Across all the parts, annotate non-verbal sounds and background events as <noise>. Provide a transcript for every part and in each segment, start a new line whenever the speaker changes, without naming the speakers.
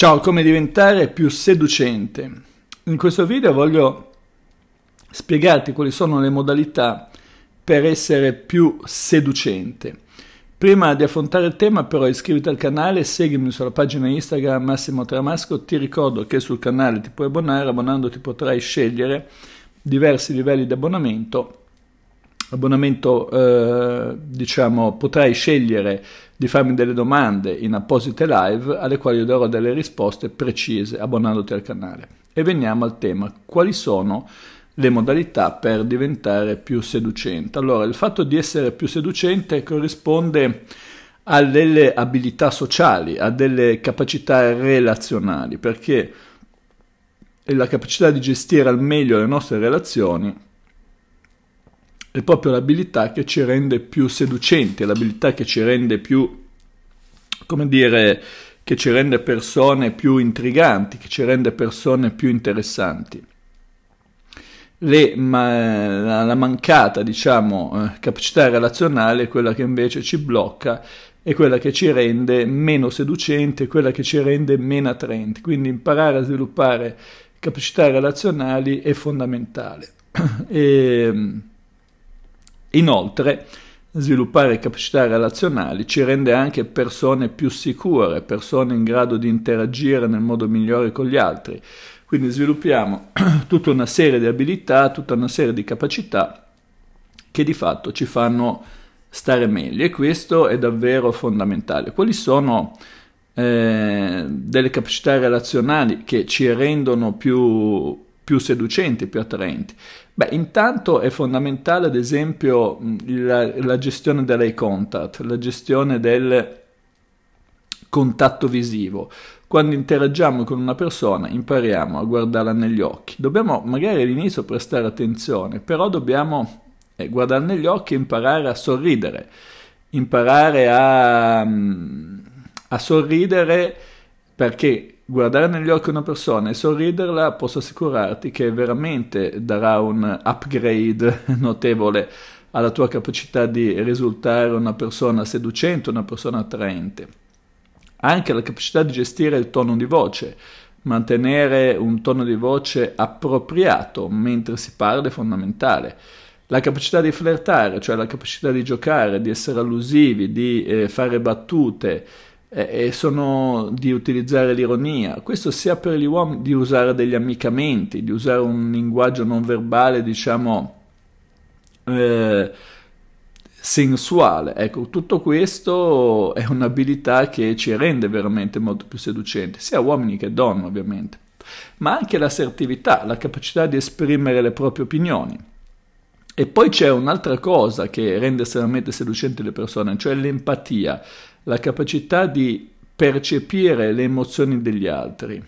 Ciao, come diventare più seducente. In questo video voglio spiegarti quali sono le modalità per essere più seducente. Prima di affrontare il tema però iscriviti al canale, seguimi sulla pagina Instagram Massimo Tramasco, ti ricordo che sul canale ti puoi abbonare, abbonandoti potrai scegliere diversi livelli di abbonamento abbonamento, eh, diciamo, potrai scegliere di farmi delle domande in apposite live alle quali io darò delle risposte precise abbonandoti al canale. E veniamo al tema, quali sono le modalità per diventare più seducente? Allora, il fatto di essere più seducente corrisponde a delle abilità sociali, a delle capacità relazionali, perché la capacità di gestire al meglio le nostre relazioni è proprio l'abilità che ci rende più seducenti, l'abilità che ci rende più, come dire, che ci rende persone più intriganti, che ci rende persone più interessanti. Le, ma, la, la, mancata diciamo, eh, capacità relazionale è quella che invece ci blocca, è quella che ci rende meno seducenti, è quella che ci rende meno attraenti. Quindi imparare a sviluppare capacità relazionali è fondamentale. <clears throat> e, Inoltre, sviluppare capacità relazionali ci rende anche persone più sicure, persone in grado di interagire nel modo migliore con gli altri. Quindi sviluppiamo <clears throat> tutta una serie di abilità, tutta una serie di capacità che di fatto ci fanno stare meglio e questo è davvero fondamentale. Quali sono eh, delle capacità relazionali che ci rendono più più seducenti, più attraenti? Beh, intanto è fondamentale ad esempio la, la gestione dell'eye contact, la gestione del contatto visivo. Quando interagiamo con una persona impariamo a guardarla negli occhi. Dobbiamo magari all'inizio prestare attenzione, però dobbiamo eh, guardare negli occhi e imparare a sorridere, imparare a, a sorridere perché guardare negli occhi una persona e sorriderla posso assicurarti che veramente darà un upgrade <laughs> notevole alla tua capacità di risultare una persona seducente, una persona attraente. Anche la capacità di gestire il tono di voce, mantenere un tono di voce appropriato mentre si parla è fondamentale. La capacità di flirtare, cioè la capacità di giocare, di essere allusivi, di eh, fare battute, eh, e sono di utilizzare l'ironia, questo sia per gli uomini di usare degli amicamenti, di usare un linguaggio non verbale, diciamo, eh, sensuale. Ecco, tutto questo è un'abilità che ci rende veramente molto più seducenti, sia uomini che donne ovviamente, ma anche l'assertività, la capacità di esprimere le proprie opinioni. E poi c'è un'altra cosa che rende estremamente seducente le persone, cioè l'empatia, la capacità di percepire le emozioni degli altri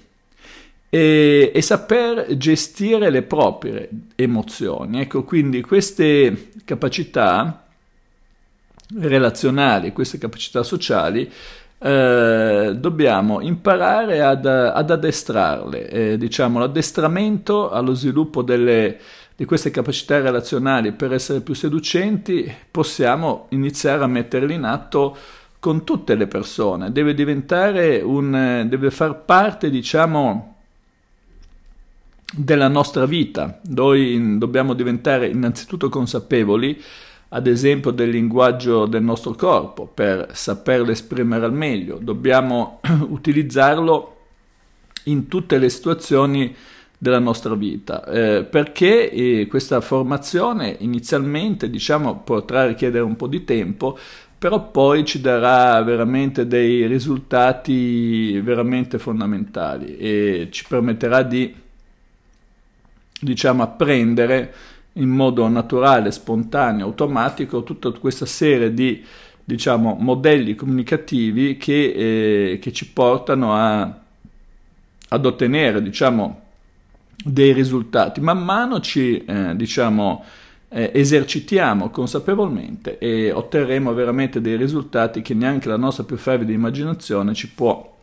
e, e saper gestire le proprie emozioni. Ecco, quindi queste capacità relazionali, queste capacità sociali, eh, dobbiamo imparare ad, ad addestrarle, eh, diciamo l'addestramento allo sviluppo delle, di queste capacità relazionali per essere più seducenti, possiamo iniziare a metterle in atto con tutte le persone. Deve diventare un... deve far parte, diciamo, della nostra vita. Noi dobbiamo diventare innanzitutto consapevoli, ad esempio, del linguaggio del nostro corpo per saperlo esprimere al meglio. Dobbiamo <clears throat> utilizzarlo in tutte le situazioni della nostra vita, eh, perché eh, questa formazione inizialmente diciamo, potrà richiedere un po' di tempo, però poi ci darà veramente dei risultati veramente fondamentali e ci permetterà di diciamo, apprendere in modo naturale, spontaneo, automatico tutta questa serie di diciamo, modelli comunicativi che, eh, che ci portano a, ad ottenere diciamo, dei risultati. Man mano ci eh, diciamo, eh, esercitiamo consapevolmente e otterremo veramente dei risultati che neanche la nostra più fervida immaginazione ci può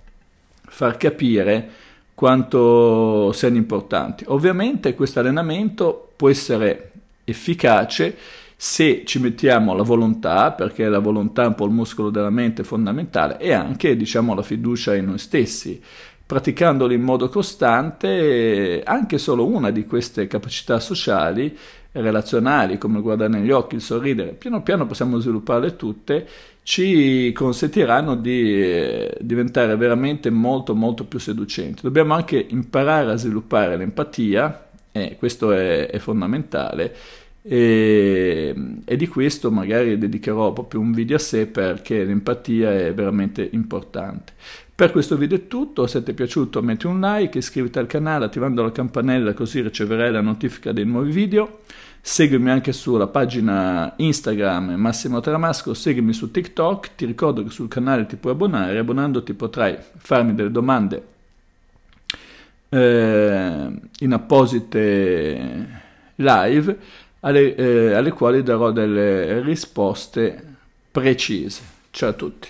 far capire quanto siano importanti. Ovviamente questo allenamento può essere efficace se ci mettiamo la volontà, perché la volontà è un po' il muscolo della mente fondamentale, e anche diciamo la fiducia in noi stessi praticandoli in modo costante, anche solo una di queste capacità sociali, e relazionali, come guardare negli occhi, il sorridere, piano piano possiamo svilupparle tutte, ci consentiranno di eh, diventare veramente molto molto più seducenti. Dobbiamo anche imparare a sviluppare l'empatia, eh, questo è, è fondamentale, e, e, di questo magari dedicherò proprio un video a sé perché l'empatia è veramente importante. Per questo video è tutto, se ti è piaciuto metti un like, iscriviti al canale attivando la campanella così riceverai la notifica dei nuovi video, seguimi anche sulla pagina Instagram Massimo Tramasco, seguimi su TikTok, ti ricordo che sul canale ti puoi abbonare, abbonandoti potrai farmi delle domande eh, in apposite live alle, eh, alle quali darò delle risposte precise. Ciao a tutti.